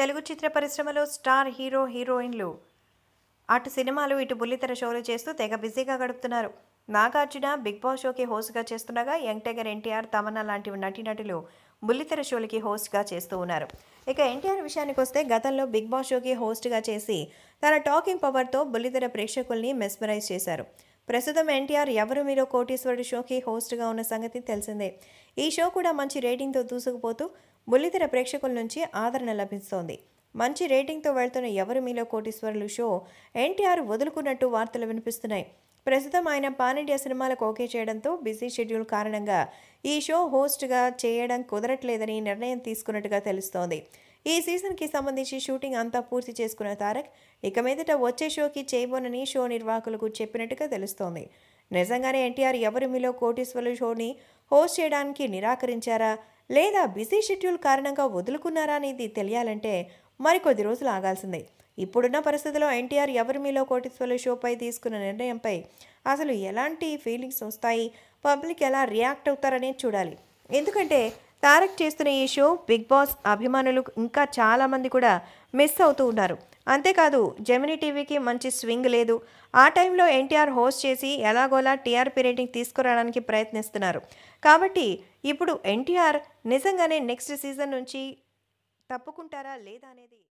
తెలుగు చిత్ర పరిశ్రమలో star hero హీరోయిన్లు అటు సినిమాలు ఇటు బుల్లితెర షోలు చేస్తూ తెగ బిజీగా గడుపుతున్నారు నాగార్జున బిగ్ బాస్ షోకి హోస్ట్గా చేస్తుండగా యంగ్ టైగర్ ఎన్టీఆర్ తమన్నా లాంటి నటీనటులు బుల్లితెర షోలకి హోస్ట్గా చేస్తూ ఉన్నారు ఇక ఎన్టీఆర్ విషయానికి వస్తే గతంలో బిగ్ బాస్ షోకి హోస్ట్గా చేసి తన టాకింగ్ పవర్తో బుల్లితెర ప్రేక్షకుల్ని మెస్మరైజ్ చేశారు ప్రస్తుతం ఎన్టీఆర్ ఎవరు మీరు కోటీశ్వరుడు షోకి హోస్ట్గా ఉన్న సంగతి తెలిసిందే ఈ షో కూడా మంచి రేటింగ్తో దూసుకుపోతూ బుల్లితెర ప్రేక్షకుల నుంచి ఆదరణ లభిస్తోంది మంచి రేటింగ్తో వెళ్తున్న ఎవరు మీలో కోటీశ్వరులు షో ఎన్టీఆర్ వదులుకున్నట్టు వార్తలు వినిపిస్తున్నాయి ప్రస్తుతం ఆయన పాన్ ఇండియా సినిమాలకు ఓకే చేయడంతో బిజీ షెడ్యూల్ కారణంగా ఈ షో హోస్ట్గా చేయడం కుదరట్లేదని నిర్ణయం తీసుకున్నట్టుగా తెలుస్తోంది ఈ సీజన్కి సంబంధించి షూటింగ్ అంతా పూర్తి చేసుకున్న తారక్ ఇక మీదట వచ్చే షోకి చేయబోనని షో నిర్వాహకులకు చెప్పినట్టుగా తెలుస్తోంది నిజంగానే ఎన్టీఆర్ ఎవరు మీలో కోటీశ్వరులు షోని హోస్ట్ చేయడానికి నిరాకరించారా లేదా బిజీ షెడ్యూల్ కారణంగా వదులుకున్నారా అనేది తెలియాలంటే మరికొద్ది రోజులు ఆగాల్సిందే ఇప్పుడున్న పరిస్థితిలో ఎన్టీఆర్ ఎవరి మీలో కోటిశ్వరుల షోపై తీసుకున్న నిర్ణయంపై అసలు ఎలాంటి ఫీలింగ్స్ వస్తాయి పబ్లిక్ ఎలా రియాక్ట్ అవుతారనేది చూడాలి ఎందుకంటే తారక్ చేస్తున్న ఈ షో బిగ్ బాస్ అభిమానులు ఇంకా చాలామంది కూడా మిస్ అవుతూ ఉన్నారు అంతేకాదు జెమినీ టీవీకి మంచి స్వింగ్ లేదు ఆ టైంలో ఎన్టీఆర్ హోస్ట్ చేసి ఎలాగోలా టీఆర్పీ రేటింగ్ తీసుకురావడానికి ప్రయత్నిస్తున్నారు కాబట్టి ఇప్పుడు ఎన్టీఆర్ నిజంగానే నెక్స్ట్ సీజన్ నుంచి తప్పుకుంటారా లేదా అనేది